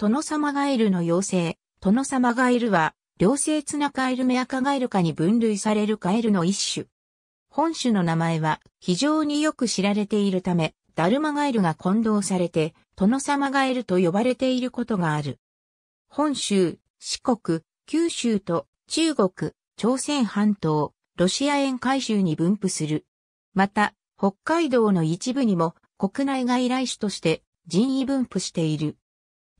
殿様ガエルの妖精、殿様ガエルは、両性ツナカエルメアカガエル科に分類されるカエルの一種。本種の名前は非常によく知られているため、ダルマガエルが混同されて、殿様ガエルと呼ばれていることがある。本州、四国、九州と中国、朝鮮半島、ロシア沿海州に分布する。また、北海道の一部にも国内外来種として人為分布している。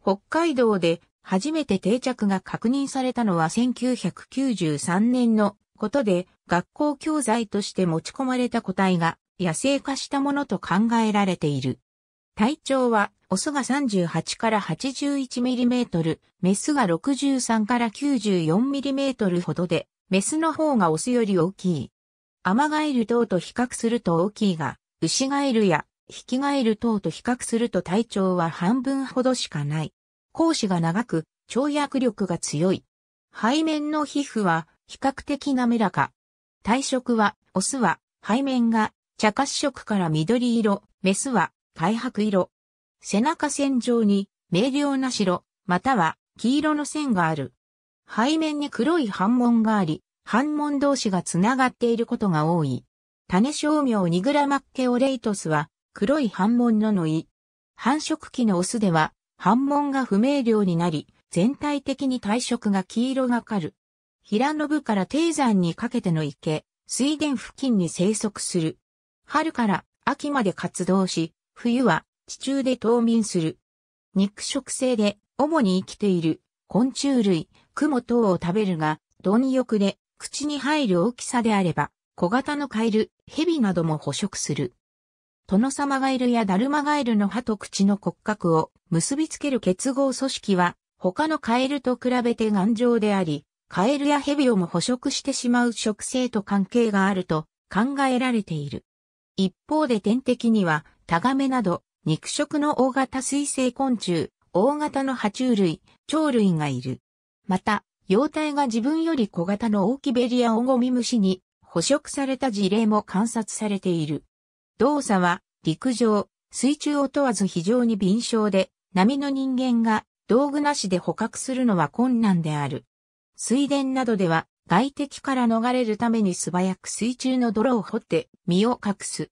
北海道で初めて定着が確認されたのは1993年のことで、学校教材として持ち込まれた個体が野生化したものと考えられている。体長は、オスが38から 81mm、メスが63から 94mm ほどで、メスの方がオスより大きい。アマガエル等と比較すると大きいが、ウシガエルやヒキガエル等と比較すると体長は半分ほどしかない。講子が長く、跳躍力が強い。背面の皮膚は比較的滑らか。体色は、オスは背面が茶褐色から緑色、メスは灰白色。背中線上に明瞭な白、または黄色の線がある。背面に黒い斑紋があり、斑紋同士がつながっていることが多い。種商名ニグラマッケオレイトスは黒い斑紋ののい。繁殖期のオスでは斑紋が不明瞭になり、全体的に体色が黄色がかる。平信から低山にかけての池、水田付近に生息する。春から秋まで活動し、冬は地中で冬眠する。肉食性で主に生きている昆虫類、クモ等を食べるが、貪欲で口に入る大きさであれば、小型のカエル、蛇なども捕食する。トノサマガエルやダルマガエルの歯と口の骨格を結びつける結合組織は、他のカエルと比べて頑丈であり、カエルやヘビをも捕食してしまう食性と関係があると考えられている。一方で天敵には、タガメなど、肉食の大型水生昆虫、大型の爬虫類、鳥類がいる。また、幼体が自分より小型のオオキベリアオゴミムシに捕食された事例も観察されている。動作は陸上、水中を問わず非常に敏捷で波の人間が道具なしで捕獲するのは困難である。水田などでは外敵から逃れるために素早く水中の泥を掘って身を隠す。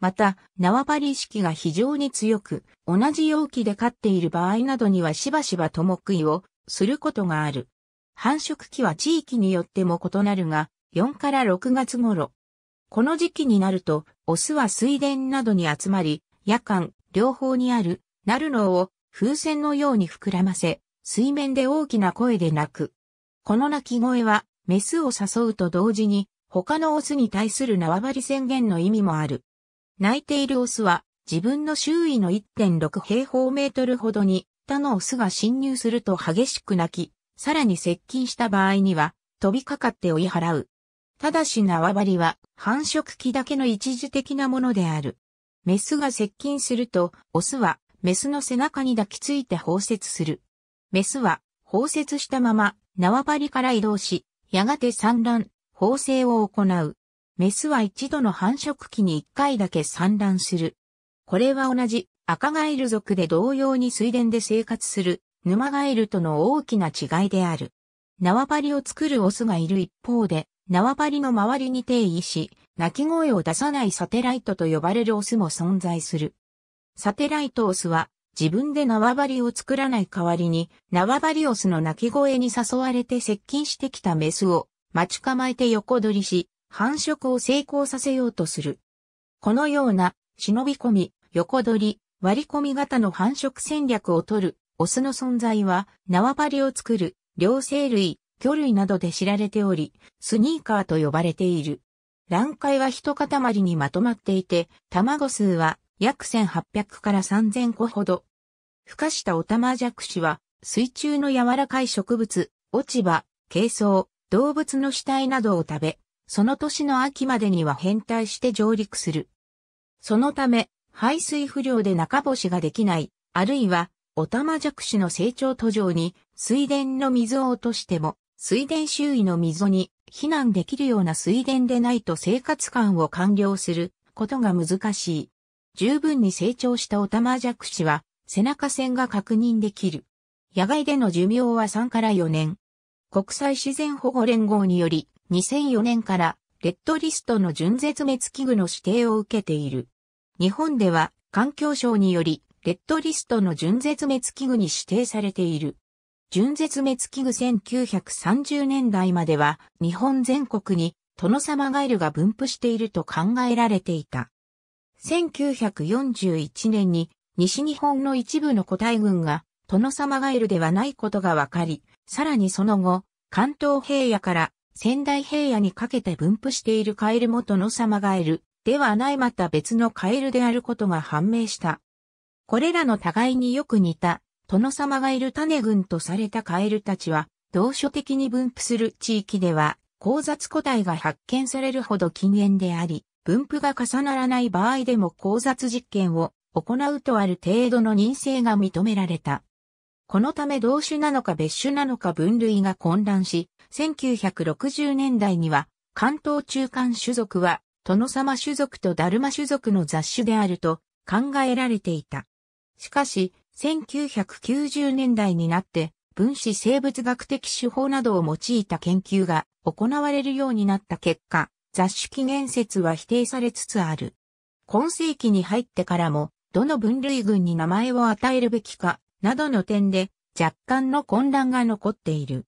また、縄張り意識が非常に強く、同じ容器で飼っている場合などにはしばしばも食いをすることがある。繁殖期は地域によっても異なるが、4から6月頃。この時期になると、オスは水田などに集まり、夜間、両方にあるなるのを風船のように膨らませ、水面で大きな声で鳴く。この鳴き声は、メスを誘うと同時に、他のオスに対する縄張り宣言の意味もある。泣いているオスは、自分の周囲の1.6平方メートルほどに、他のオスが侵入すると激しく泣き、さらに接近した場合には、飛びかかって追い払う。ただし縄張りは、繁殖期だけの一時的なものである。メスが接近すると、オスはメスの背中に抱きついて包摂する。メスは、包摂したまま、縄張りから移動し、やがて産卵、放生を行う。メスは一度の繁殖期に一回だけ産卵する。これは同じ赤ガエル族で同様に水田で生活する沼ガエルとの大きな違いである。縄張りを作るオスがいる一方で、縄張りの周りに定位し、鳴き声を出さないサテライトと呼ばれるオスも存在する。サテライトオスは自分で縄張りを作らない代わりに縄張りオスの鳴き声に誘われて接近してきたメスを待ち構えて横取りし繁殖を成功させようとする。このような忍び込み、横取り、割り込み型の繁殖戦略を取るオスの存在は縄張りを作る両生類、魚類などで知られており、スニーカーと呼ばれている。卵塊は一塊にまとまっていて、卵数は約1800から3000個ほど。孵化したオタマジャクシは、水中の柔らかい植物、落ち葉、軽装、動物の死体などを食べ、その年の秋までには変態して上陸する。そのため、排水不良で中干しができない、あるいは、オタマジャクシの成長途上に水田の水を落としても、水田周囲の溝に避難できるような水田でないと生活感を完了することが難しい。十分に成長したオタマジャクシは背中線が確認できる。野外での寿命は3から4年。国際自然保護連合により2004年からレッドリストの純絶滅危惧の指定を受けている。日本では環境省によりレッドリストの純絶滅危惧に指定されている。純絶滅危惧1930年代までは日本全国にトノサマガエルが分布していると考えられていた。1941年に西日本の一部の古代軍が殿様ガエルではないことが分かり、さらにその後、関東平野から仙台平野にかけて分布しているカエルも殿様ガエルではないまた別のカエルであることが判明した。これらの互いによく似た殿様がいる種群とされたカエルたちは、同所的に分布する地域では、交雑個体が発見されるほど禁煙であり、分布が重ならない場合でも交雑実験を行うとある程度の認性が認められた。このため同種なのか別種なのか分類が混乱し、1960年代には関東中間種族は殿様種族とダルマ種族の雑種であると考えられていた。しかし、1990年代になって分子生物学的手法などを用いた研究が行われるようになった結果、雑種起源説は否定されつつある。今世紀に入ってからも、どの分類群に名前を与えるべきか、などの点で、若干の混乱が残っている。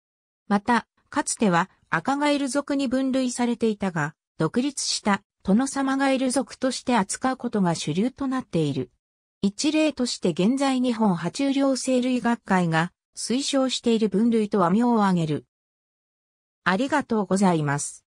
また、かつては赤ガエル族に分類されていたが、独立した殿様ガエル族として扱うことが主流となっている。一例として現在日本爬虫両生類学会が推奨している分類とは名を挙げる。ありがとうございます。